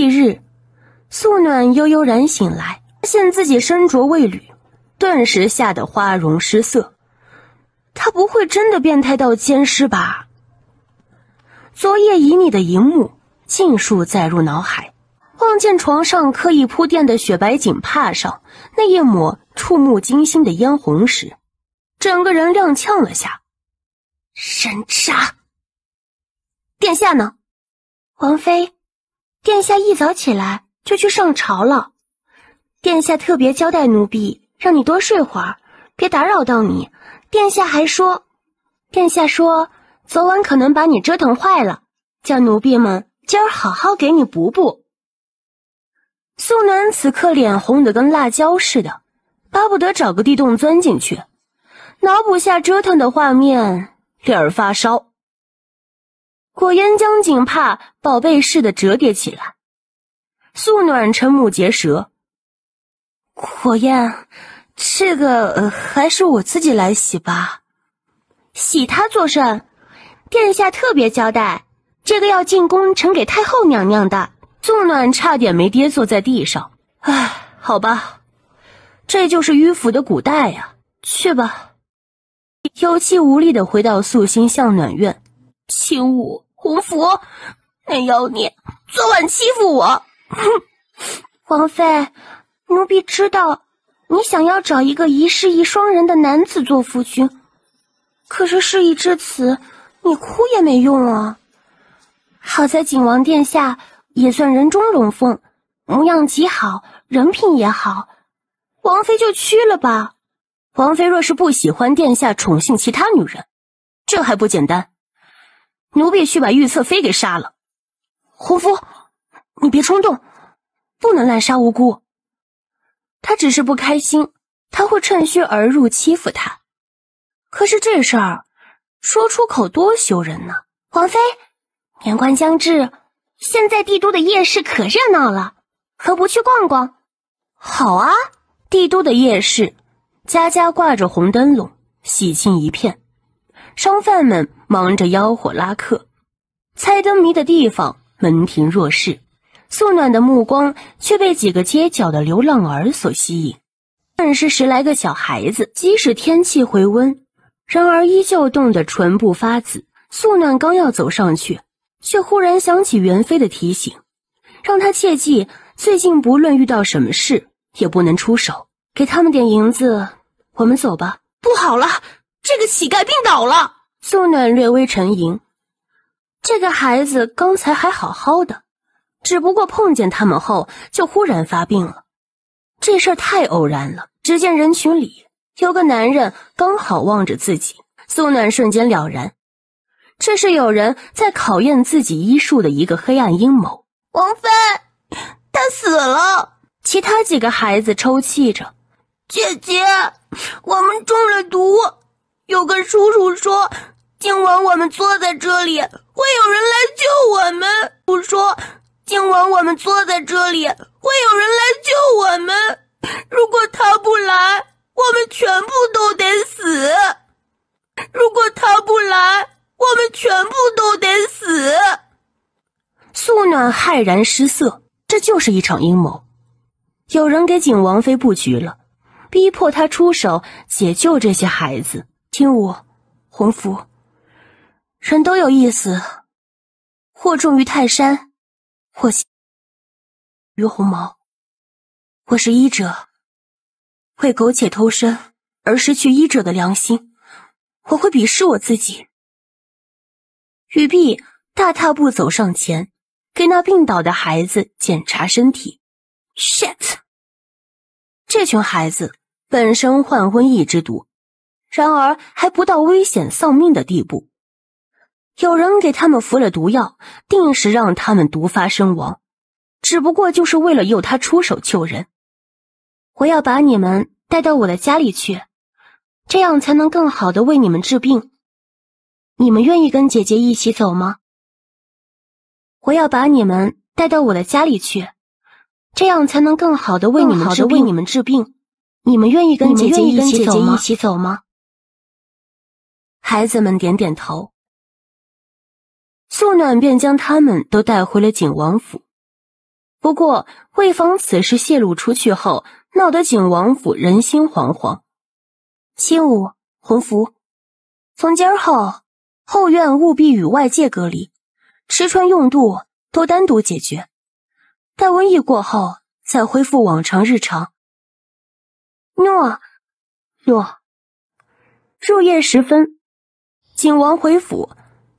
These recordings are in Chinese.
翌日，素暖悠悠然醒来，发现自己身着未履，顿时吓得花容失色。他不会真的变态到奸尸吧？昨夜旖旎的一幕尽数载入脑海，望见床上刻意铺垫的雪白锦帕上那一抹触目惊心的嫣红时，整个人踉跄了下。人渣！殿下呢？王妃？殿下一早起来就去上朝了，殿下特别交代奴婢，让你多睡会儿，别打扰到你。殿下还说，殿下说昨晚可能把你折腾坏了，叫奴婢们今儿好好给你补补。宋暖此刻脸红的跟辣椒似的，巴不得找个地洞钻进去，脑补下折腾的画面，脸发烧。果焰将锦帕宝贝似的折叠起来，素暖瞠目结舌。火焰，这个还是我自己来洗吧。洗它作甚？殿下特别交代，这个要进宫呈给太后娘娘的。素暖差点没跌坐在地上。唉，好吧，这就是迂腐的古代呀。去吧，有气无力的回到素心向暖院。轻舞红福，那妖孽昨晚欺负我。哼！王妃，奴婢知道你想要找一个一世一双人的男子做夫君，可是事已至此，你哭也没用啊。好在景王殿下也算人中龙凤，模样极好，人品也好，王妃就屈了吧。王妃若是不喜欢殿下宠幸其他女人，这还不简单？奴婢去把玉侧妃给杀了，红夫，你别冲动，不能滥杀无辜。他只是不开心，他会趁虚而入欺负他。可是这事儿说出口多羞人呢。王妃，年关将至，现在帝都的夜市可热闹了，何不去逛逛？好啊，帝都的夜市，家家挂着红灯笼，喜庆一片。商贩们忙着吆喝拉客，猜灯谜的地方门庭若市。素暖的目光却被几个街角的流浪儿所吸引。本是十来个小孩子，即使天气回温，然而依旧冻得唇部发紫。素暖刚要走上去，却忽然想起元妃的提醒，让他切记：最近不论遇到什么事，也不能出手给他们点银子。我们走吧。不好了！这个乞丐病倒了。宋暖略微沉吟，这个孩子刚才还好好的，只不过碰见他们后就忽然发病了。这事儿太偶然了。只见人群里有个男人刚好望着自己，苏暖瞬间了然，这是有人在考验自己医术的一个黑暗阴谋。王妃，他死了。其他几个孩子抽泣着：“姐姐，我们中了毒。”有个叔叔说，今晚我们坐在这里会有人来救我们。不说，今晚我们坐在这里会有人来救我们。如果他不来，我们全部都得死。如果他不来，我们全部都得死。素暖骇然失色，这就是一场阴谋，有人给景王妃布局了，逼迫她出手解救这些孩子。听我，洪福，人都有意思。祸重于泰山，或轻于鸿毛。我是医者，为苟且偷生而失去医者的良心，我会鄙视我自己。玉璧大踏步走上前，给那病倒的孩子检查身体。Shit，这群孩子本身患瘟疫之毒。然而还不到危险丧命的地步，有人给他们服了毒药，定是让他们毒发身亡。只不过就是为了诱他出手救人。我要把你们带到我的家里去，这样才能更好的为你们治病。你们愿意跟姐姐一起走吗？我要把你们带到我的家里去，这样才能更好的为你们治病。你们愿意跟姐姐一起走吗？孩子们点点头，素暖便将他们都带回了景王府。不过，为防此事泄露出去后，闹得景王府人心惶惶，新武、洪福，从今儿后，后院务必与外界隔离，吃穿用度都单独解决。待瘟疫过后，再恢复往常日常。诺，诺。入夜时分。景王回府，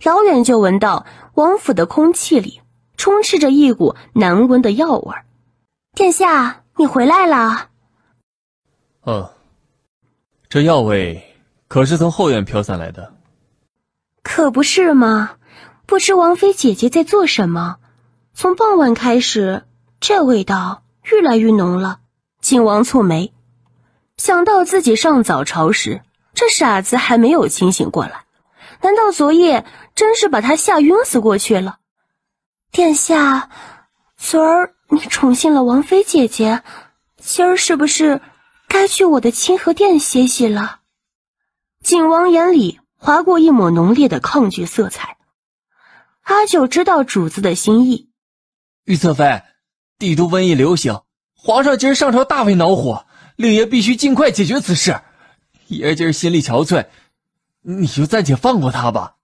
老远就闻到王府的空气里充斥着一股难闻的药味儿。殿下，你回来了。嗯，这药味可是从后院飘散来的。可不是吗？不知王妃姐姐在做什么？从傍晚开始，这味道愈来愈浓了。景王蹙眉，想到自己上早朝时，这傻子还没有清醒过来。难道昨夜真是把他吓晕死过去了？殿下，昨儿你宠幸了王妃姐姐，今儿是不是该去我的清和殿歇息了？景王眼里划过一抹浓烈的抗拒色彩。阿九知道主子的心意，玉侧妃，帝都瘟疫流行，皇上今儿上朝大为恼火，令爷必须尽快解决此事。爷今儿心力憔悴。你就暂且放过他吧。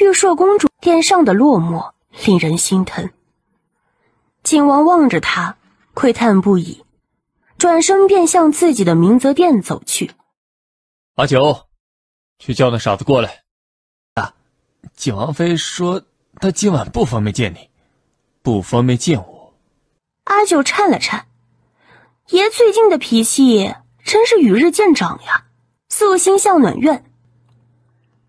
玉硕公主殿上的落寞令人心疼。景王望着他，喟叹不已，转身便向自己的明泽殿走去。阿九，去叫那傻子过来。啊，景王妃说她今晚不方便见你，不方便见我。阿九颤了颤，爷最近的脾气真是与日见长呀。素心向暖院。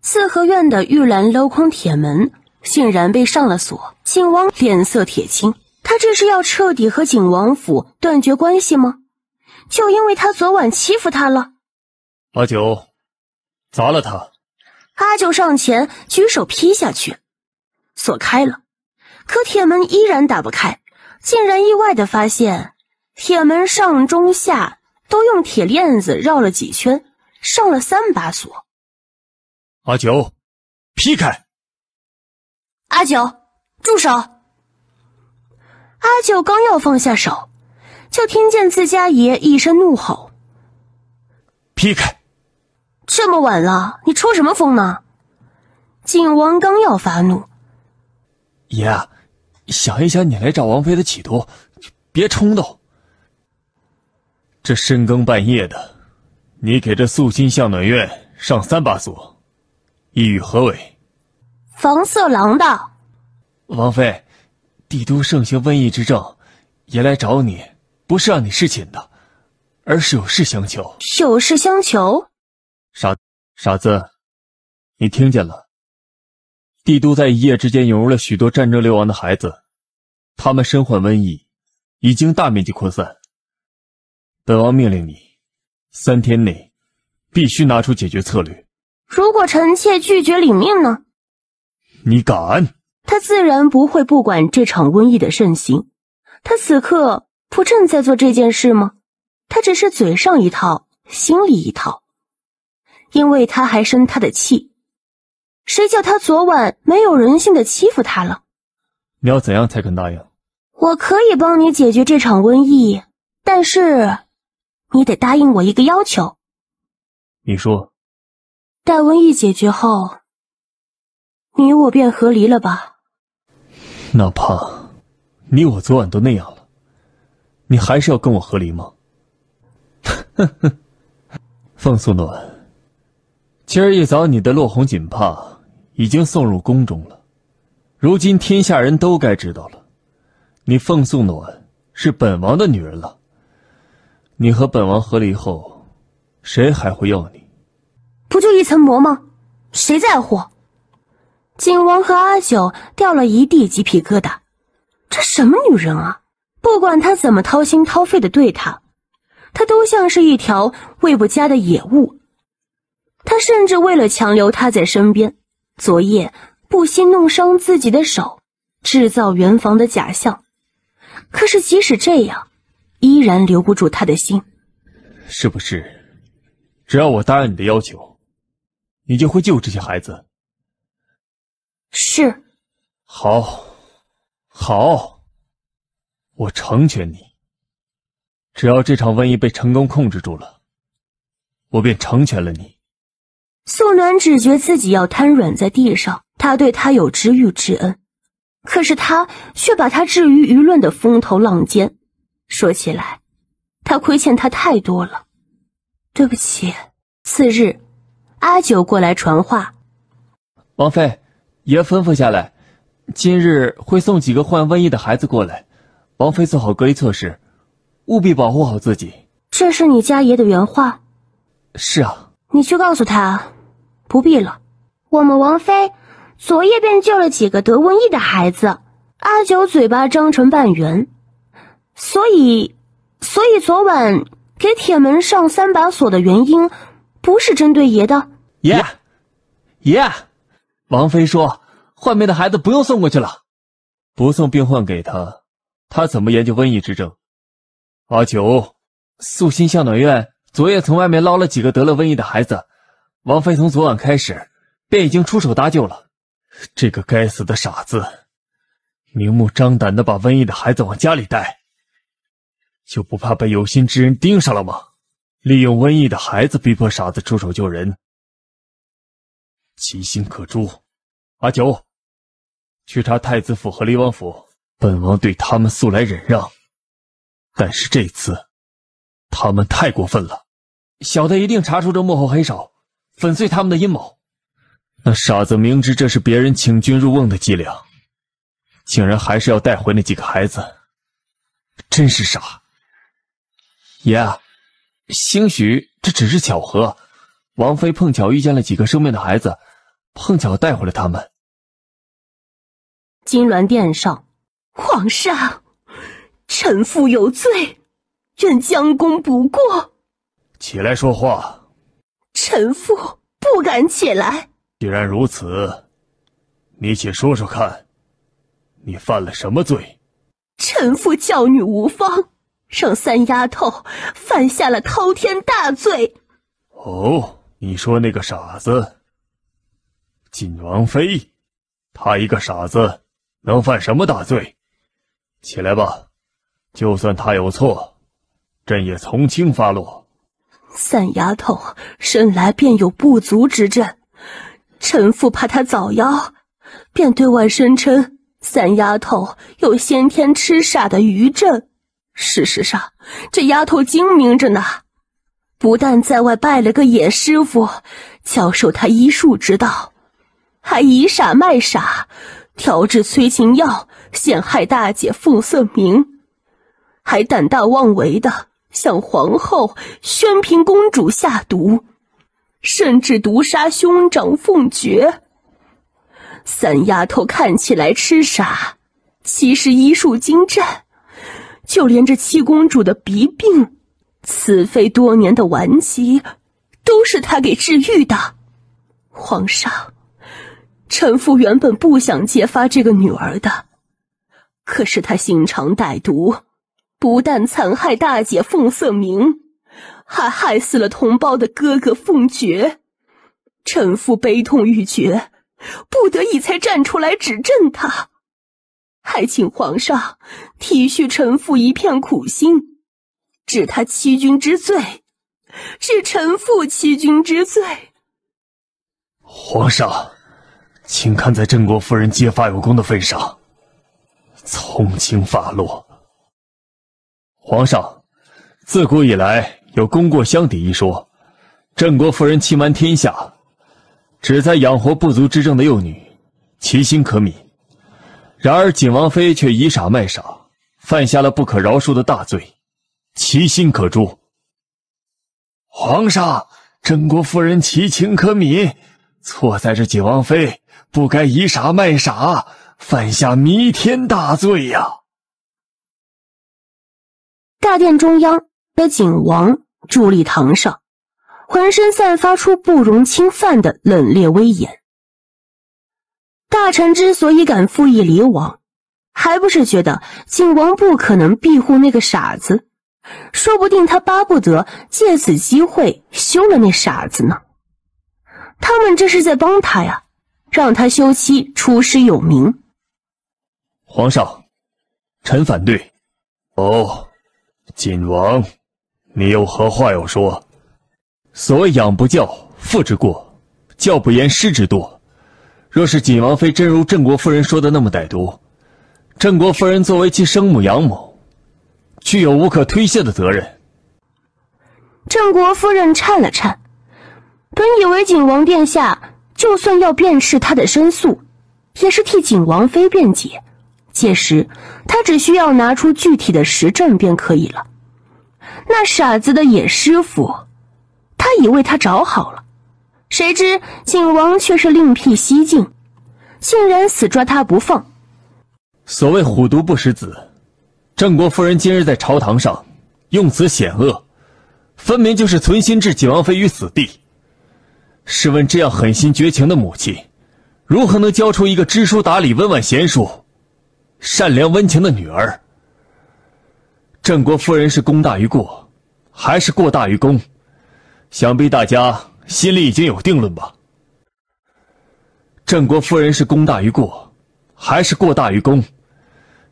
四合院的玉兰镂空铁门竟然被上了锁，姓王脸色铁青。他这是要彻底和景王府断绝关系吗？就因为他昨晚欺负他了。阿九，砸了他！阿九上前举手劈下去，锁开了，可铁门依然打不开。竟然意外的发现，铁门上中下都用铁链子绕了几圈，上了三把锁。阿九，劈开！阿九，住手！阿九刚要放下手，就听见自家爷一声怒吼：“劈开！”这么晚了，你抽什么风呢？晋王刚要发怒，爷，想一想你来找王妃的企图，别冲动。这深更半夜的，你给这素心向暖院上三把锁。意欲何为？房色狼的。王妃，帝都盛行瘟疫之症，爷来找你不是让你侍寝的，而是有事相求。有事相求？傻傻子，你听见了？帝都在一夜之间涌入了许多战争流亡的孩子，他们身患瘟疫，已经大面积扩散。本王命令你，三天内必须拿出解决策略。如果臣妾拒绝领命呢？你敢？他自然不会不管这场瘟疫的盛行。他此刻不正在做这件事吗？他只是嘴上一套，心里一套。因为他还生他的气。谁叫他昨晚没有人性的欺负他了？你要怎样才肯答应？我可以帮你解决这场瘟疫，但是你得答应我一个要求。你说。待瘟疫解决后，你我便和离了吧。哪怕你我昨晚都那样了，你还是要跟我和离吗？哼哼，凤素暖，今儿一早你的落红锦帕已经送入宫中了，如今天下人都该知道了，你凤素暖是本王的女人了。你和本王和离后，谁还会要你？不就一层膜吗？谁在乎？景王和阿九掉了一地鸡皮疙瘩。这什么女人啊！不管他怎么掏心掏肺的对她，她都像是一条喂不家的野物。他甚至为了强留她在身边，昨夜不惜弄伤自己的手，制造圆房的假象。可是即使这样，依然留不住他的心。是不是？只要我答应你的要求。你就会救这些孩子。是，好，好，我成全你。只要这场瘟疫被成功控制住了，我便成全了你。宋暖只觉自己要瘫软在地上。他对他有知遇之恩，可是他却把他置于舆论的风头浪尖。说起来，他亏欠他太多了。对不起。次日。阿九过来传话，王妃，爷吩咐下来，今日会送几个患瘟疫的孩子过来，王妃做好隔离措施，务必保护好自己。这是你家爷的原话。是啊，你去告诉他，不必了。我们王妃昨夜便救了几个得瘟疫的孩子。阿九嘴巴张成半圆，所以，所以昨晚给铁门上三把锁的原因。不是针对爷的，爷，爷，王妃说患病的孩子不用送过去了，不送病患给他，他怎么研究瘟疫之症？阿九，素心向暖院昨夜从外面捞了几个得了瘟疫的孩子，王妃从昨晚开始便已经出手搭救了。这个该死的傻子，明目张胆的把瘟疫的孩子往家里带，就不怕被有心之人盯上了吗？利用瘟疫的孩子逼迫傻子出手救人，其心可诛。阿九，去查太子府和离王府。本王对他们素来忍让，但是这次他们太过分了。小的一定查出这幕后黑手，粉碎他们的阴谋。那傻子明知这是别人请君入瓮的伎俩，竟然还是要带回那几个孩子，真是傻。爷。兴许这只是巧合，王妃碰巧遇见了几个生病的孩子，碰巧带回了他们。金銮殿上，皇上，臣妇有罪，愿将功补过。起来说话。臣妇不敢起来。既然如此，你且说说看，你犯了什么罪？臣妇教女无方。让三丫头犯下了滔天大罪！哦，你说那个傻子，晋王妃，他一个傻子能犯什么大罪？起来吧，就算他有错，朕也从轻发落。三丫头生来便有不足之症，臣父怕她早夭，便对外声称三丫头有先天痴傻的余症。事实上，这丫头精明着呢，不但在外拜了个野师傅，教授她医术之道，还以傻卖傻，调制催情药陷害大姐凤色明，还胆大妄为的向皇后、宣平公主下毒，甚至毒杀兄长凤珏。三丫头看起来痴傻，其实医术精湛。就连这七公主的鼻病，此妃多年的顽疾，都是她给治愈的。皇上，臣妇原本不想揭发这个女儿的，可是她心肠歹毒，不但残害大姐凤色明，还害死了同胞的哥哥凤爵。臣妇悲痛欲绝，不得已才站出来指证她。还请皇上体恤臣父一片苦心，治他欺君之罪，治臣父欺君之罪。皇上，请看在郑国夫人揭发有功的份上，从轻发落。皇上，自古以来有功过相抵一说，郑国夫人欺瞒天下，只在养活不足之症的幼女，其心可悯。然而景王妃却以傻卖傻，犯下了不可饶恕的大罪，其心可诛。皇上，郑国夫人其情可悯，错在这景王妃，不该以傻卖傻，犯下弥天大罪呀。大殿中央的景王伫立堂上，浑身散发出不容侵犯的冷冽威严。大臣之所以敢附议离王，还不是觉得景王不可能庇护那个傻子，说不定他巴不得借此机会休了那傻子呢。他们这是在帮他呀，让他休妻出师有名。皇上，臣反对。哦，景王，你有何话要说？所谓养不教，父之过；教不严，师之惰。若是锦王妃真如郑国夫人说的那么歹毒，郑国夫人作为其生母养母，具有无可推卸的责任。郑国夫人颤了颤，本以为景王殿下就算要辨识他的申诉，也是替景王妃辩解，届时他只需要拿出具体的实证便可以了。那傻子的野师傅，他已为他找好了。谁知景王却是另辟蹊径，竟然死抓他不放。所谓虎毒不食子，郑国夫人今日在朝堂上用词险恶，分明就是存心置景王妃于死地。试问这样狠心绝情的母亲，如何能教出一个知书达理、温婉贤淑、善良温情的女儿？郑国夫人是功大于过，还是过大于功？想必大家。心里已经有定论吧？郑国夫人是功大于过，还是过大于功？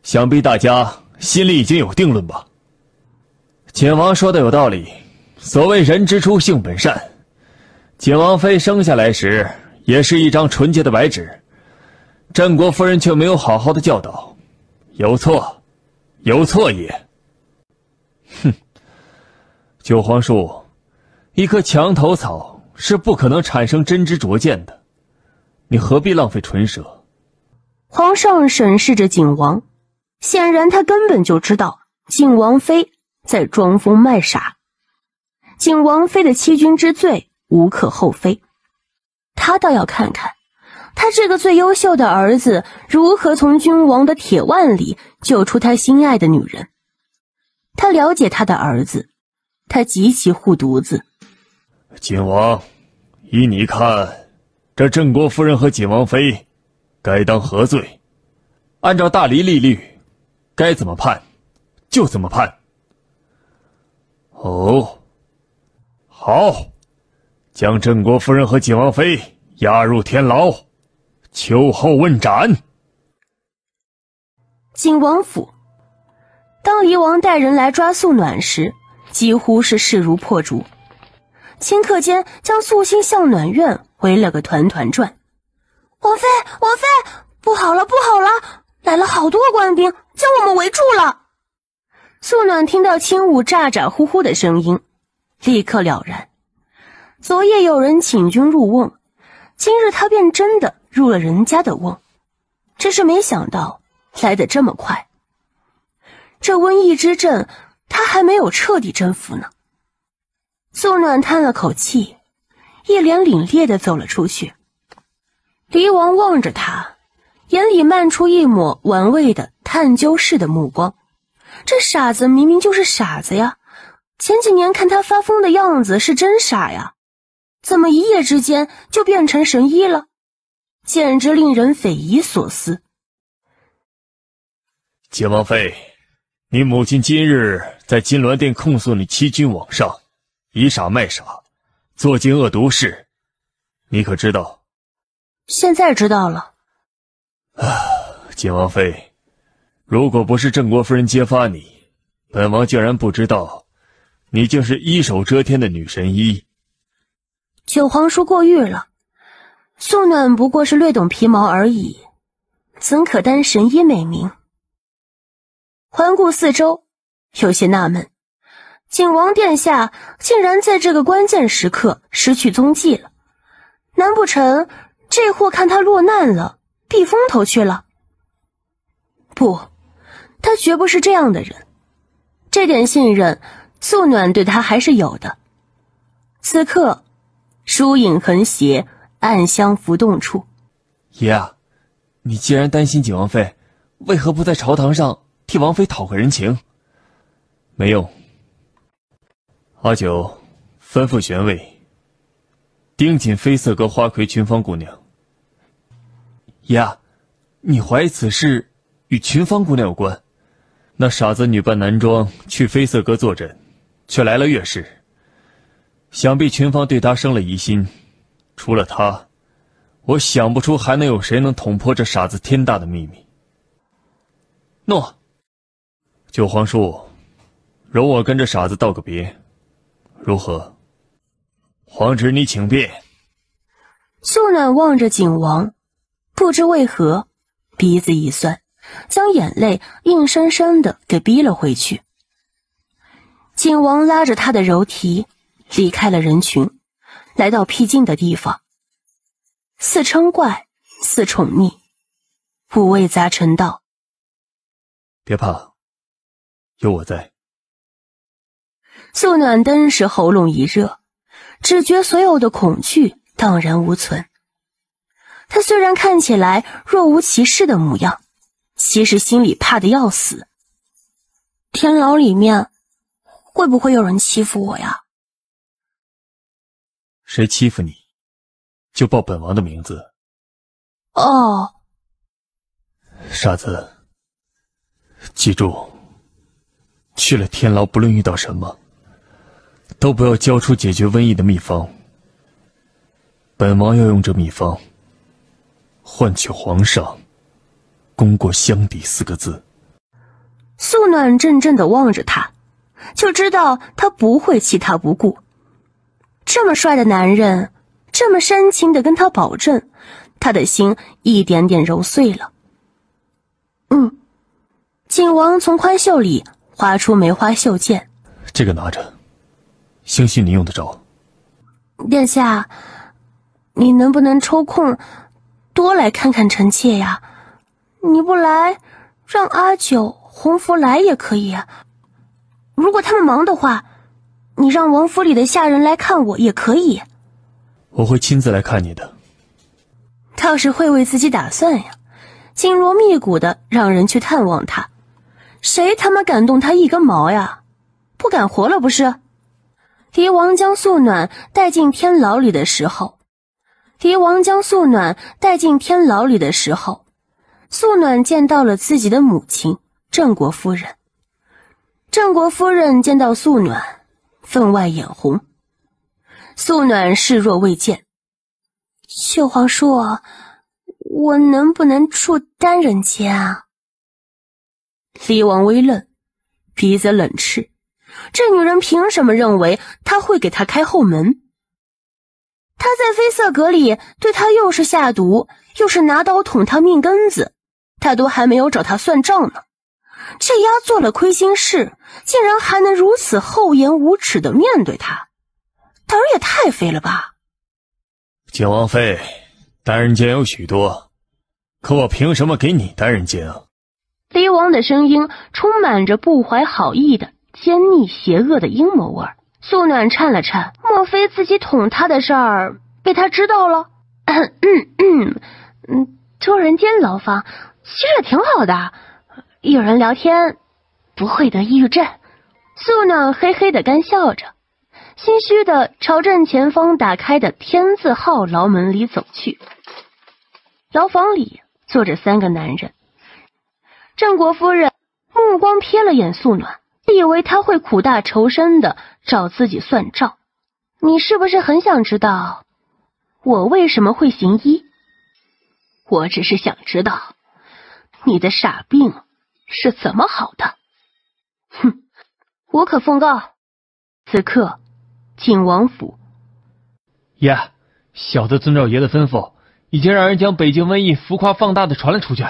想必大家心里已经有定论吧。简王说的有道理，所谓人之初，性本善，景王妃生下来时也是一张纯洁的白纸，郑国夫人却没有好好的教导，有错，有错也。哼，九皇叔，一棵墙头草。是不可能产生真知灼见的，你何必浪费唇舌？皇上审视着景王，显然他根本就知道景王妃在装疯卖傻。景王妃的欺君之罪无可厚非，他倒要看看他这个最优秀的儿子如何从君王的铁腕里救出他心爱的女人。他了解他的儿子，他极其护犊子，景王。依你看，这郑国夫人和景王妃该当何罪？按照大黎律率，该怎么判就怎么判。哦，好，将郑国夫人和景王妃押入天牢，秋后问斩。景王府，当黎王带人来抓素暖时，几乎是势如破竹。顷刻间，将素心向暖院围了个团团转。王妃，王妃，不好了，不好了！来了好多官兵，将我们围住了。素暖听到青舞咋咋呼呼的声音，立刻了然：昨夜有人请君入瓮，今日他便真的入了人家的瓮。只是没想到来得这么快。这瘟疫之阵，他还没有彻底征服呢。宋暖叹了口气，一脸凛冽的走了出去。离王望着他，眼里漫出一抹玩味的探究式的目光。这傻子明明就是傻子呀！前几年看他发疯的样子是真傻呀，怎么一夜之间就变成神医了？简直令人匪夷所思。简王妃，你母亲今日在金銮殿控诉你欺君罔上。以傻卖傻，做尽恶毒事，你可知道？现在知道了。啊，锦王妃，如果不是郑国夫人揭发你，本王竟然不知道，你竟是一手遮天的女神医。九皇叔过誉了，素暖不过是略懂皮毛而已，怎可担神医美名？环顾四周，有些纳闷。景王殿下竟然在这个关键时刻失去踪迹了，难不成这货看他落难了避风头去了？不，他绝不是这样的人。这点信任，素暖对他还是有的。此刻，疏影横斜，暗香浮动处。爷啊，你既然担心景王妃，为何不在朝堂上替王妃讨个人情？没用。阿九，吩咐玄卫盯紧绯色阁花魁群芳姑娘。爷，你怀疑此事与群芳姑娘有关？那傻子女扮男装去绯色阁坐诊，却来了月氏。想必群芳对他生了疑心。除了他，我想不出还能有谁能捅破这傻子天大的秘密。诺，九皇叔，容我跟这傻子道个别。如何，皇侄，你请便。素冉望着景王，不知为何，鼻子一酸，将眼泪硬生生的给逼了回去。景王拉着他的柔荑，离开了人群，来到僻静的地方，似嗔怪，似宠溺，五味杂陈道：“别怕，有我在。”素暖登时喉咙一热，只觉所有的恐惧荡然无存。他虽然看起来若无其事的模样，其实心里怕的要死。天牢里面会不会有人欺负我呀？谁欺负你，就报本王的名字。哦，傻子，记住，去了天牢，不论遇到什么。都不要交出解决瘟疫的秘方，本王要用这秘方换取皇上“功过相抵”四个字。素暖怔怔的望着他，就知道他不会弃他不顾。这么帅的男人，这么深情的跟他保证，他的心一点点揉碎了。嗯，景王从宽袖里划出梅花袖剑，这个拿着。相信你用得着，殿下，你能不能抽空多来看看臣妾呀？你不来，让阿九、洪福来也可以。如果他们忙的话，你让王府里的下人来看我也可以。我会亲自来看你的。倒是会为自己打算呀，紧锣密鼓的让人去探望他，谁他妈敢动他一根毛呀？不敢活了不是？狄王将素暖带进天牢里的时候，狄王将素暖带进天牢里的时候，素暖见到了自己的母亲郑国夫人。郑国夫人见到素暖，分外眼红。素暖视若未见。秀皇叔，我能不能住单人间啊？狄王微愣，鼻子冷斥。这女人凭什么认为他会给她开后门？他在绯色阁里对她又是下毒，又是拿刀捅她命根子，他都还没有找他算账呢。这丫做了亏心事，竟然还能如此厚颜无耻的面对他，胆儿也太肥了吧！景王妃，单人间有许多，可我凭什么给你单人间啊？离王的声音充满着不怀好意的。尖逆邪恶的阴谋味儿，素暖颤了颤。莫非自己捅他的事儿被他知道了？嗯，突然间，牢房其实也挺好的，有人聊天，不会得抑郁症。素暖嘿嘿的干笑着，心虚的朝正前方打开的天字号牢门里走去。牢房里坐着三个男人，郑国夫人目光瞥了眼素暖。以为他会苦大仇深的找自己算账，你是不是很想知道我为什么会行医？我只是想知道你的傻病是怎么好的。哼，我可奉告，此刻景王府，爷，小的遵照爷的吩咐，已经让人将北京瘟疫浮夸放大的传了出去，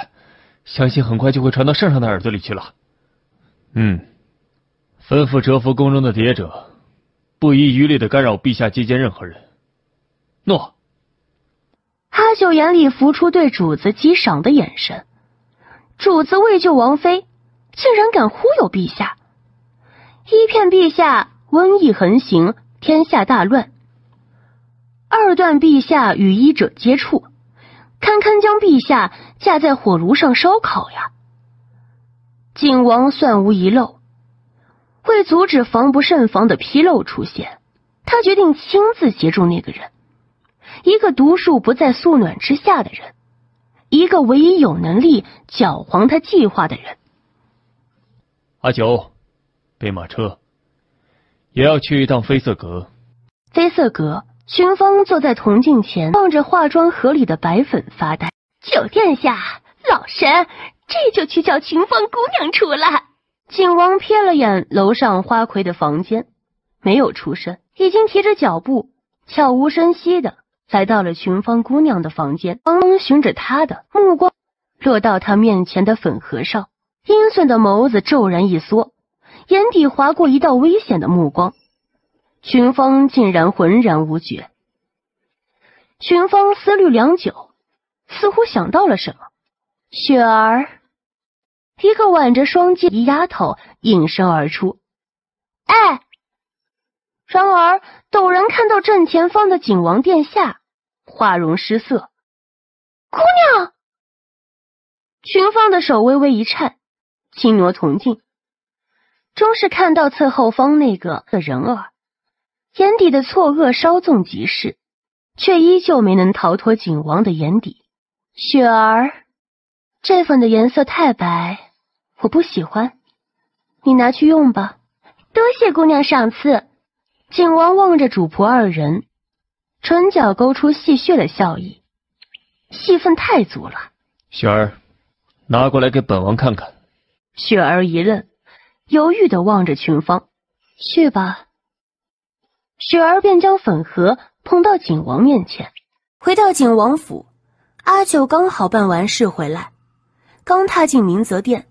相信很快就会传到圣上的耳朵里去了。嗯。吩咐蛰伏宫中的谍者，不遗余力的干扰陛下接见任何人。诺。哈秀眼里浮出对主子极赏的眼神。主子为救王妃，竟然敢忽悠陛下，一骗陛下瘟疫横行，天下大乱；二断陛下与医者接触，堪堪将陛下架在火炉上烧烤呀。景王算无遗漏。会阻止防不胜防的纰漏出现，他决定亲自协助那个人，一个毒树不在素暖之下的人，一个唯一有能力搅黄他计划的人。阿九，备马车，也要去一趟绯色阁。绯色阁，群芳坐在铜镜前，望着化妆盒里的白粉发呆。九殿下，老身这就去叫群芳姑娘出来。景王瞥了眼楼上花魁的房间，没有出声，已经提着脚步，悄无声息的来到了群芳姑娘的房间。方寻着他的目光落到他面前的粉盒上，阴损的眸子骤然一缩，眼底划过一道危险的目光。群芳竟然浑然无觉。群芳思虑良久，似乎想到了什么，雪儿。一个挽着双肩的丫头应声而出，哎！然而陡然看到正前方的景王殿下，花容失色。姑娘，群芳的手微微一颤，轻挪铜镜，终是看到侧后方那个的人儿，眼底的错愕稍纵即逝，却依旧没能逃脱景王的眼底。雪儿，这粉的颜色太白。我不喜欢，你拿去用吧。多谢姑娘赏赐。景王望着主仆二人，唇角勾出戏谑的笑意，戏份太足了。雪儿，拿过来给本王看看。雪儿一愣，犹豫的望着群芳。去吧。雪儿便将粉盒捧到景王面前。回到景王府，阿九刚好办完事回来，刚踏进明泽殿。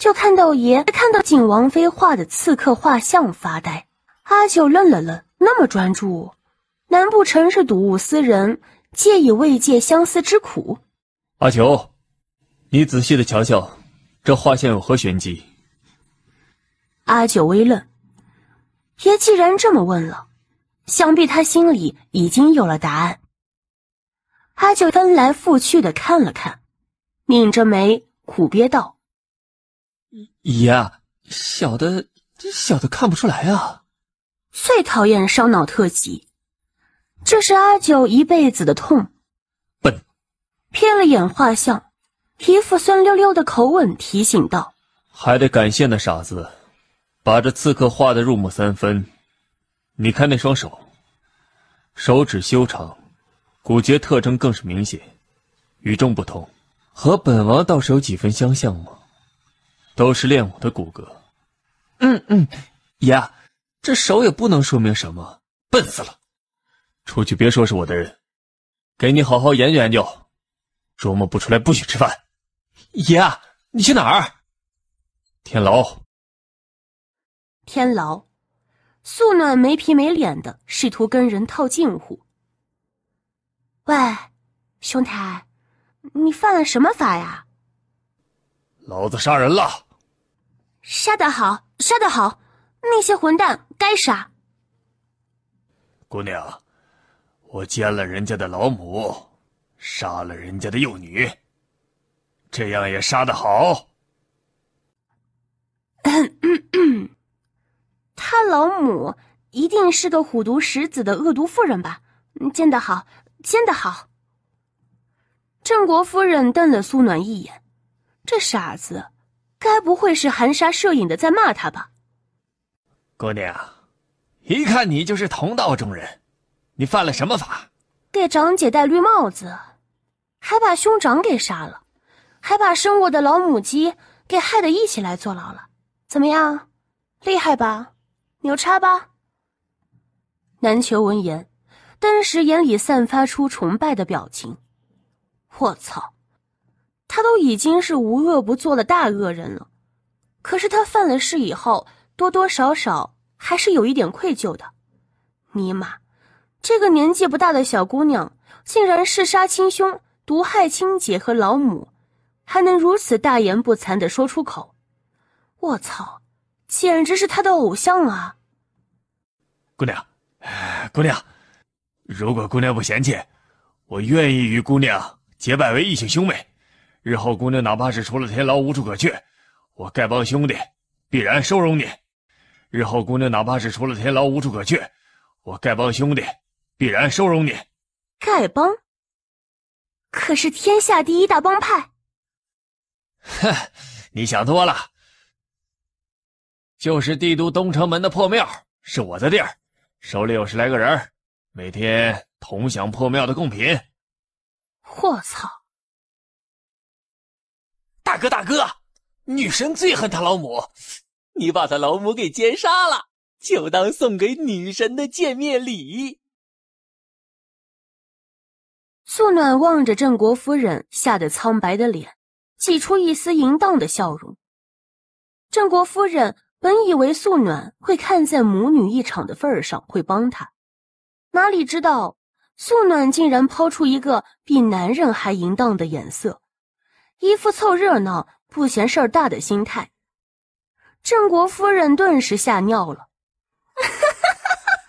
就看到爷看到景王妃画的刺客画像发呆，阿九愣了愣，那么专注，难不成是睹物思人，借以慰藉相思之苦？阿九，你仔细的瞧瞧，这画像有何玄机？阿九微愣，爷既然这么问了，想必他心里已经有了答案。阿九翻来覆去的看了看，拧着眉苦憋道。爷，小的小的看不出来啊！最讨厌烧脑特辑，这是阿九一辈子的痛。笨，瞥了眼画像，一副酸溜溜的口吻提醒道：“还得感谢那傻子，把这刺客画的入木三分。你看那双手，手指修长，骨节特征更是明显，与众不同，和本王倒是有几分相像吗？”都是练武的骨骼。嗯嗯，爷，这手也不能说明什么，笨死了。出去别说是我的人，给你好好研究研究，琢磨不出来不许吃饭。爷，你去哪儿？天牢。天牢。素暖没皮没脸的，试图跟人套近乎。喂，兄台，你犯了什么法呀？老子杀人了。杀得好，杀得好！那些混蛋该杀。姑娘，我奸了人家的老母，杀了人家的幼女，这样也杀得好。他老母一定是个虎毒食子的恶毒妇人吧？奸得好，奸得好。郑国夫人瞪了苏暖一眼，这傻子。该不会是含沙射影的在骂他吧？姑娘，一看你就是同道中人，你犯了什么法？给长姐戴绿帽子，还把兄长给杀了，还把生我的老母鸡给害得一起来坐牢了，怎么样？厉害吧？牛叉吧？南球闻言，顿时眼里散发出崇拜的表情。我操！他都已经是无恶不作了大恶人了，可是他犯了事以后，多多少少还是有一点愧疚的。尼玛，这个年纪不大的小姑娘，竟然嗜杀亲兄、毒害亲姐和老母，还能如此大言不惭的说出口！我操，简直是他的偶像啊！姑娘，姑娘，如果姑娘不嫌弃，我愿意与姑娘结拜为异姓兄妹。日后姑娘哪怕是出了天牢无处可去，我丐帮兄弟必然收容你。日后姑娘哪怕是出了天牢无处可去，我丐帮兄弟必然收容你。丐帮可是天下第一大帮派。哼，你想多了。就是帝都东城门的破庙是我的地儿，手里有十来个人，每天同享破庙的贡品。我操！大哥，大哥，女神最恨他老母，你把他老母给奸杀了，就当送给女神的见面礼。素暖望着郑国夫人吓得苍白的脸，挤出一丝淫荡的笑容。郑国夫人本以为素暖会看在母女一场的份儿上会帮他，哪里知道素暖竟然抛出一个比男人还淫荡的眼色。一副凑热闹不嫌事儿大的心态，郑国夫人顿时吓尿了，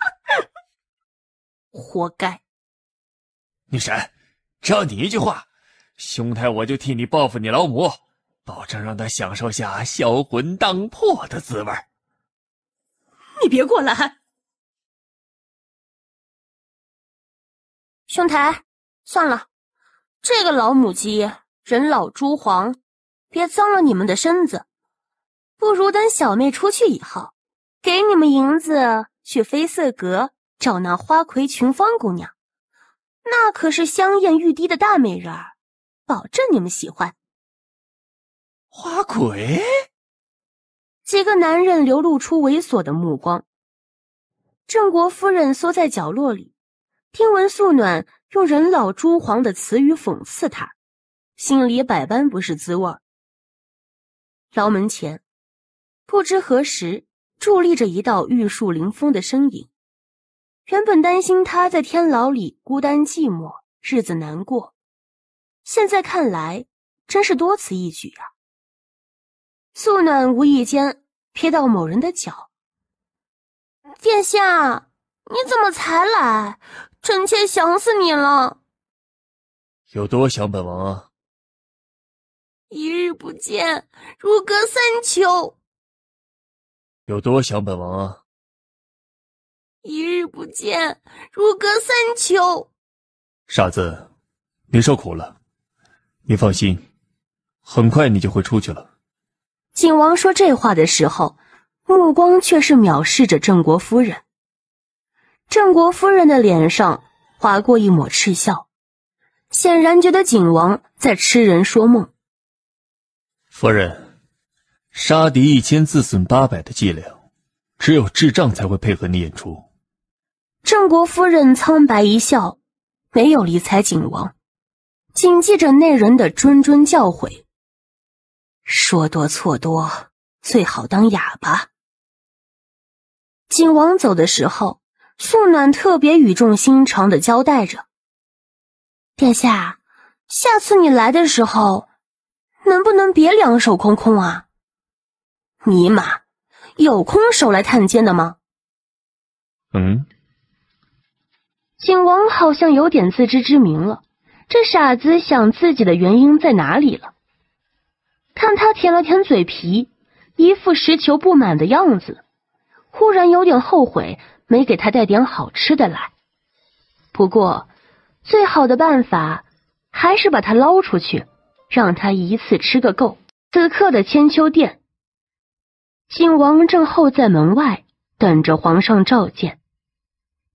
活该！女神，只要你一句话，兄台我就替你报复你老母，保证让他享受下销魂荡魄的滋味儿。你别过来，兄台，算了，这个老母鸡。人老珠黄，别脏了你们的身子。不如等小妹出去以后，给你们银子去飞色阁找那花魁群芳姑娘，那可是香艳欲滴的大美人儿，保证你们喜欢。花魁，几个男人流露出猥琐的目光。郑国夫人缩在角落里，听闻素暖用人老珠黄的词语讽刺她，心里百般不是滋味。牢门前，不知何时伫立着一道玉树临风的身影。原本担心他在天牢里孤单寂寞，日子难过，现在看来真是多此一举啊。素暖无意间瞥到某人的脚，殿下，你怎么才来？臣妾想死你了，有多想本王啊？一日不见，如隔三秋。有多想本王啊！一日不见，如隔三秋。傻子，你受苦了。你放心，很快你就会出去了。景王说这话的时候，目光却是藐视着郑国夫人。郑国夫人的脸上划过一抹嗤笑，显然觉得景王在痴人说梦。夫人，杀敌一千，自损八百的伎俩，只有智障才会配合你演出。郑国夫人苍白一笑，没有理睬景王，谨记着那人的谆谆教诲：说多错多，最好当哑巴。景王走的时候，素暖特别语重心长的交代着：“殿下，下次你来的时候。”能不能别两手空空啊？尼玛，有空手来探监的吗？嗯，景王好像有点自知之明了。这傻子想自己的原因在哪里了？看他舔了舔嘴皮，一副实求不满的样子，忽然有点后悔没给他带点好吃的来。不过，最好的办法还是把他捞出去。让他一次吃个够。此刻的千秋殿，晋王正候在门外等着皇上召见。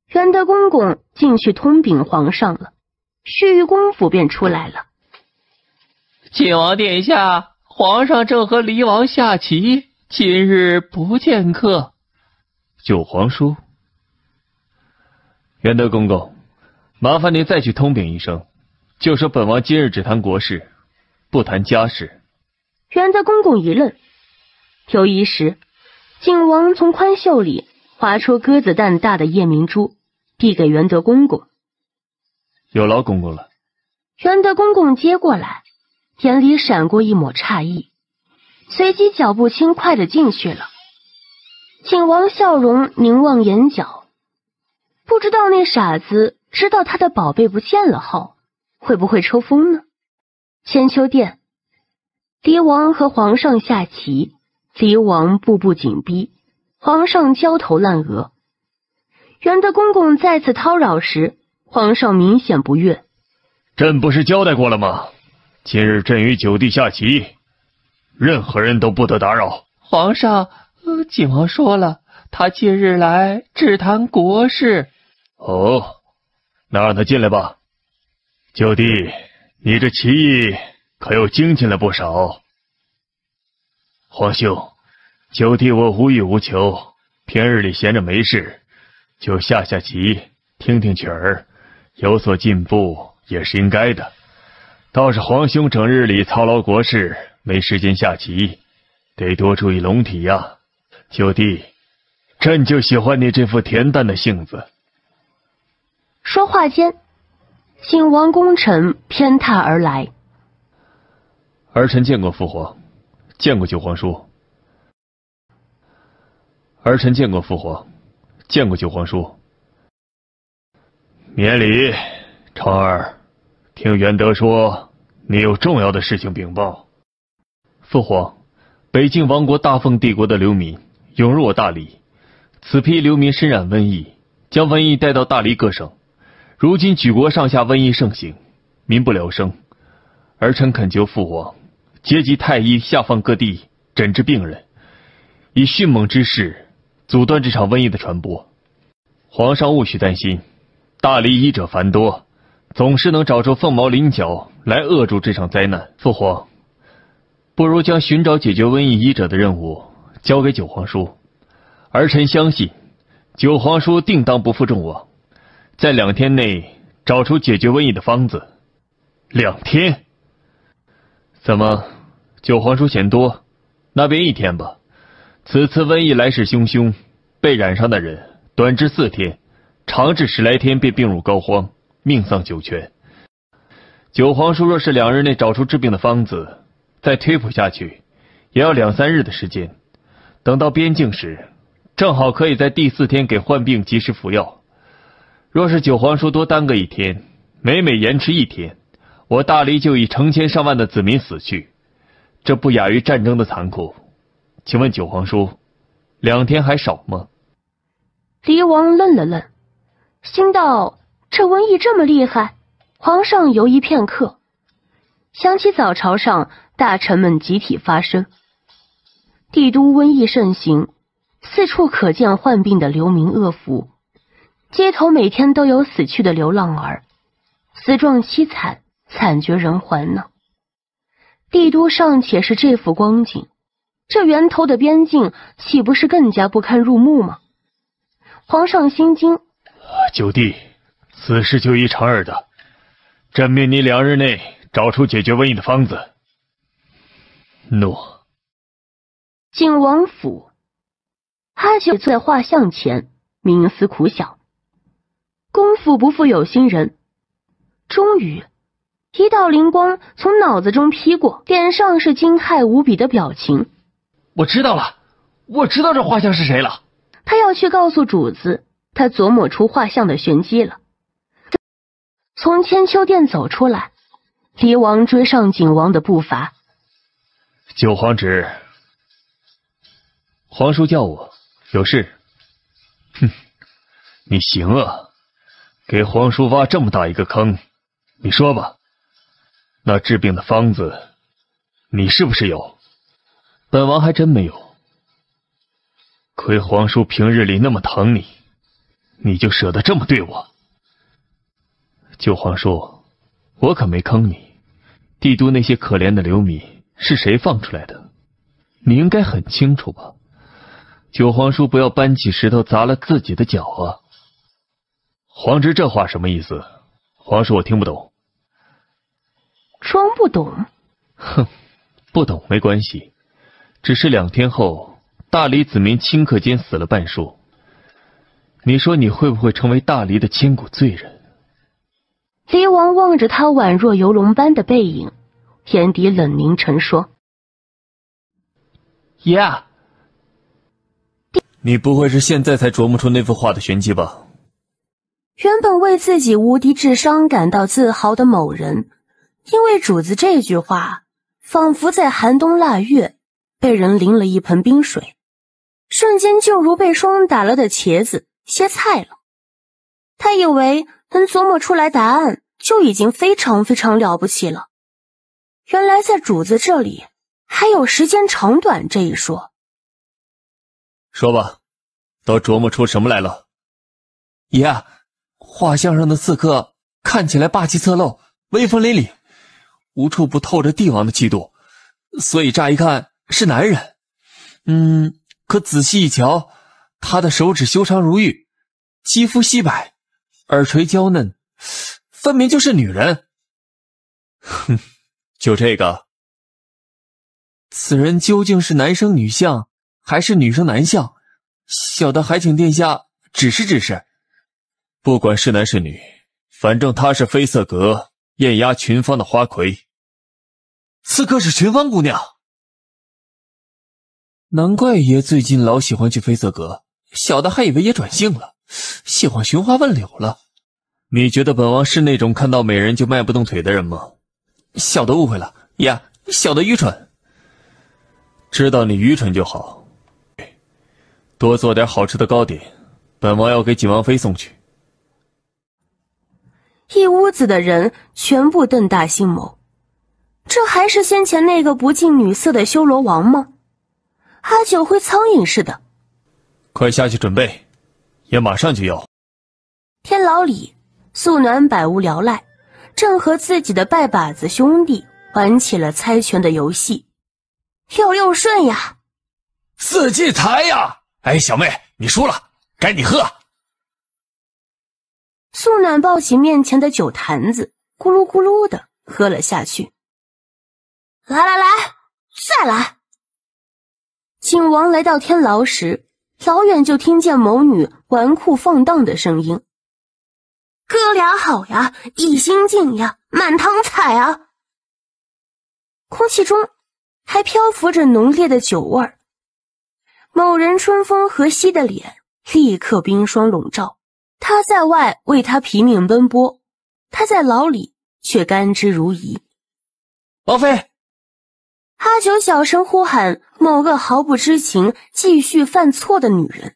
元德公公进去通禀皇上了，须臾功夫便出来了。晋王殿下，皇上正和黎王下棋，今日不见客。九皇叔，元德公公，麻烦您再去通禀一声，就说本王今日只谈国事。不谈家事。元德公公一愣，有一时，景王从宽袖里划出鸽子蛋大的夜明珠，递给元德公公。有劳公公了。元德公公接过来，眼里闪过一抹诧异，随即脚步轻快的进去了。景王笑容凝望眼角，不知道那傻子知道他的宝贝不见了后，会不会抽风呢？千秋殿，敌王和皇上下棋，敌王步步紧逼，皇上焦头烂额。袁德公公再次叨扰时，皇上明显不悦。朕不是交代过了吗？今日朕与九弟下棋，任何人都不得打扰。皇上，呃，景王说了，他今日来只谈国事。哦，那让他进来吧，九弟。你这棋艺可又精进了不少，皇兄，九弟我无欲无求，平日里闲着没事就下下棋，听听曲儿，有所进步也是应该的。倒是皇兄整日里操劳国事，没时间下棋，得多注意龙体呀。九弟，朕就喜欢你这副恬淡的性子。说话间。请王功臣偏袒而来。儿臣见过父皇，见过九皇叔。儿臣见过父皇，见过九皇叔。免礼，长儿，听元德说，你有重要的事情禀报。父皇，北境王国大奉帝国的流民涌入我大理，此批流民身染瘟疫，将瘟疫带到大理各省。如今举国上下瘟疫盛行，民不聊生。儿臣恳求父皇，结集太医，下放各地诊治病人，以迅猛之势阻断这场瘟疫的传播。皇上勿需担心，大理医者繁多，总是能找出凤毛麟角来扼住这场灾难。父皇，不如将寻找解决瘟疫医者的任务交给九皇叔，儿臣相信九皇叔定当不负众望。在两天内找出解决瘟疫的方子，两天？怎么，九皇叔嫌多？那便一天吧。此次瘟疫来势汹汹，被染上的人，短至四天，长至十来天便病入膏肓，命丧九泉。九皇叔若是两日内找出治病的方子，再推普下去，也要两三日的时间。等到边境时，正好可以在第四天给患病及时服药。若是九皇叔多耽搁一天，每每延迟一天，我大黎就以成千上万的子民死去，这不亚于战争的残酷。请问九皇叔，两天还少吗？黎王愣了愣，心道：这瘟疫这么厉害。皇上犹豫片刻，想起早朝上大臣们集体发声，帝都瘟疫盛行，四处可见患病的流民饿殍。街头每天都有死去的流浪儿，死状凄惨，惨绝人寰呢。帝都尚且是这副光景，这源头的边境岂不是更加不堪入目吗？皇上心惊，九弟，此事就依长耳的，朕命你两日内找出解决瘟疫的方子。诺。景王府，阿九在画像前冥思苦想。功夫不负有心人，终于一道灵光从脑子中劈过，脸上是惊骇无比的表情。我知道了，我知道这画像是谁了。他要去告诉主子，他琢磨出画像的玄机了。从千秋殿走出来，离王追上景王的步伐。九皇侄，皇叔叫我有事。哼，你行啊！给皇叔挖这么大一个坑，你说吧，那治病的方子，你是不是有？本王还真没有。亏皇叔平日里那么疼你，你就舍得这么对我？九皇叔，我可没坑你。帝都那些可怜的流民是谁放出来的？你应该很清楚吧？九皇叔，不要搬起石头砸了自己的脚啊！皇侄这话什么意思？皇叔，我听不懂。装不懂？哼，不懂没关系。只是两天后，大黎子民顷刻间死了半数。你说你会不会成为大黎的千古罪人？黎王望着他宛若游龙般的背影，眼底冷凝沉说：“爷，你不会是现在才琢磨出那幅画的玄机吧？”原本为自己无敌智商感到自豪的某人，因为主子这句话，仿佛在寒冬腊月被人淋了一盆冰水，瞬间就如被霜打了的茄子歇菜了。他以为能琢磨出来答案就已经非常非常了不起了，原来在主子这里还有时间长短这一说。说吧，都琢磨出什么来了，爷。画像上的刺客看起来霸气侧漏，威风凛凛，无处不透着帝王的气度，所以乍一看是男人。嗯，可仔细一瞧，他的手指修长如玉，肌肤细白，耳垂娇嫩，分明就是女人。哼，就这个，此人究竟是男生女相，还是女生男相？小的还请殿下指示指示。不管是男是女，反正她是绯色阁艳压群芳的花魁。刺客是群芳姑娘，难怪爷最近老喜欢去绯色阁。小的还以为爷转性了，喜欢寻花问柳了。你觉得本王是那种看到美人就迈不动腿的人吗？小的误会了，爷，小的愚蠢。知道你愚蠢就好。多做点好吃的糕点，本王要给景王妃送去。一屋子的人全部瞪大星眸，这还是先前那个不近女色的修罗王吗？阿九会苍蝇似的，快下去准备，也马上就要。天牢里，素暖百无聊赖，正和自己的拜把子兄弟玩起了猜拳的游戏。要六顺呀，四季台呀，哎，小妹你输了，该你喝。素暖抱起面前的酒坛子，咕噜咕噜的喝了下去。来来来，再来！景王来到天牢时，老远就听见某女纨绔放荡的声音：“哥俩好呀，一心敬呀，满堂彩啊！”空气中还漂浮着浓烈的酒味儿，某人春风和煦的脸立刻冰霜笼罩。他在外为他拼命奔波，他在牢里却甘之如饴。王妃，阿九小声呼喊某个毫不知情、继续犯错的女人。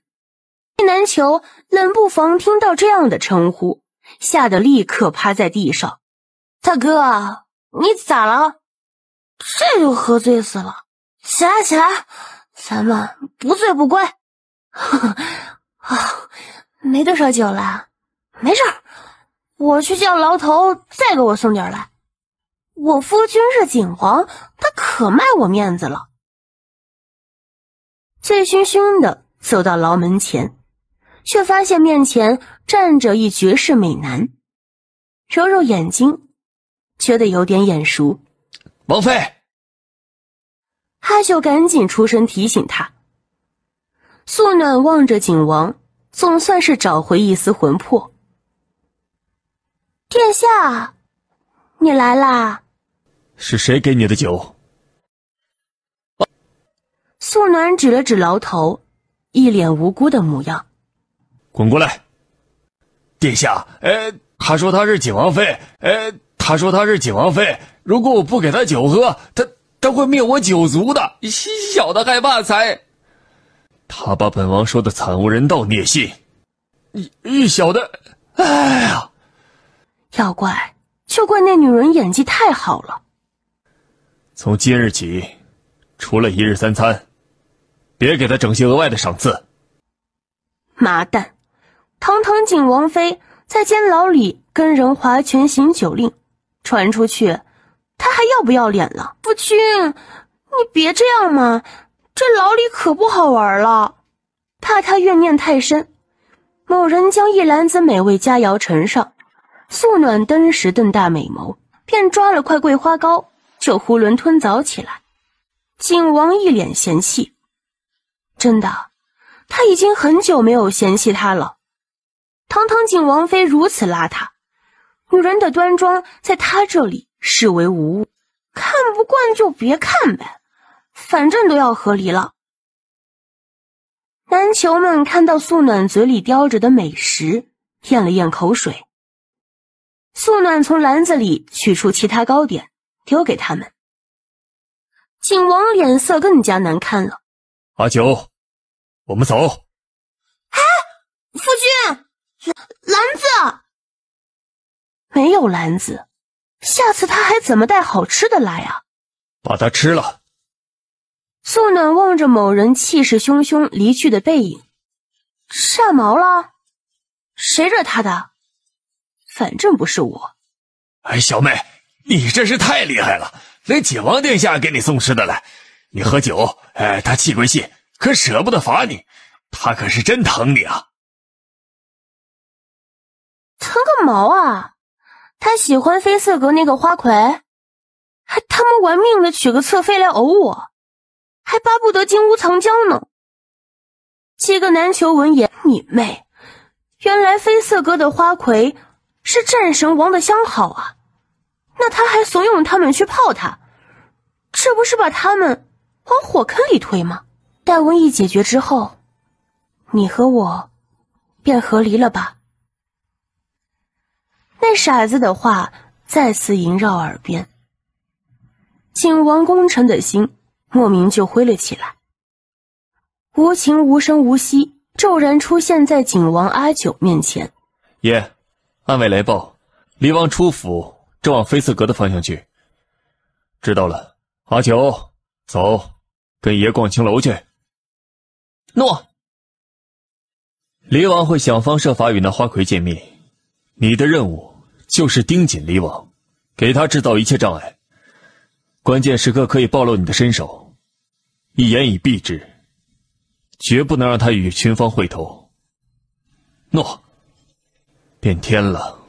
南求冷不防听到这样的称呼，吓得立刻趴在地上。大哥，你咋了？这就喝醉死了？起来，起来，咱们不醉不归。啊！没多少酒了，没事，我去叫牢头再给我送点来。我夫君是景王，他可卖我面子了。醉醺醺的走到牢门前，却发现面前站着一绝世美男，揉揉眼睛，觉得有点眼熟。王妃，阿秀赶紧出声提醒他。素暖望着景王。总算是找回一丝魂魄。殿下，你来啦？是谁给你的酒？哦，素暖指了指牢头，一脸无辜的模样。滚过来！殿下，哎，他说他是景王妃，哎，他说他是景王妃。如果我不给他酒喝，他他会灭我九族的。小的害怕，才。他把本王说的惨无人道，你也信？你小的，哎呀！要怪就怪那女人演技太好了。从今日起，除了一日三餐，别给她整些额外的赏赐。妈蛋！堂堂景王妃在监牢里跟人划拳行酒令，传出去，她还要不要脸了？夫君，你别这样嘛。这牢里可不好玩了，怕他怨念太深。某人将一篮子美味佳肴呈上，素暖登时瞪大美眸，便抓了块桂花糕就囫囵吞枣起来。景王一脸嫌弃，真的，他已经很久没有嫌弃他了。堂堂景王妃如此邋遢，女人的端庄在他这里视为无物，看不惯就别看呗。反正都要和离了，男囚们看到素暖嘴里叼着的美食，咽了咽口水。素暖从篮子里取出其他糕点，丢给他们。景王脸色更加难看了：“阿九，我们走。”“哎，夫君，篮子没有篮子，下次他还怎么带好吃的来啊？”“把它吃了。”素暖望着某人气势汹汹离去的背影，炸毛了。谁惹他的？反正不是我。哎，小妹，你真是太厉害了，连景王殿下给你送吃的来。你喝酒，哎，他气归气，可舍不得罚你。他可是真疼你啊。疼个毛啊！他喜欢飞色阁那个花魁，还他妈玩命的娶个侧妃来呕我。还巴不得金屋藏娇呢！七个男囚闻言：“你妹！原来绯色哥的花魁是战神王的相好啊！那他还怂恿他们去泡他，这不是把他们往火坑里推吗？”待瘟疫解决之后，你和我便和离了吧。那傻子的话再次萦绕耳边，景王功臣的心。莫名就灰了起来，无情无声无息，骤然出现在景王阿九面前。爷，暗卫来报，黎王出府，正往飞刺阁的方向去。知道了，阿九，走，跟爷逛青楼去。诺。黎王会想方设法与那花魁见面，你的任务就是盯紧黎王，给他制造一切障碍，关键时刻可以暴露你的身手。一言以蔽之，绝不能让他与群芳会头。诺，变天了。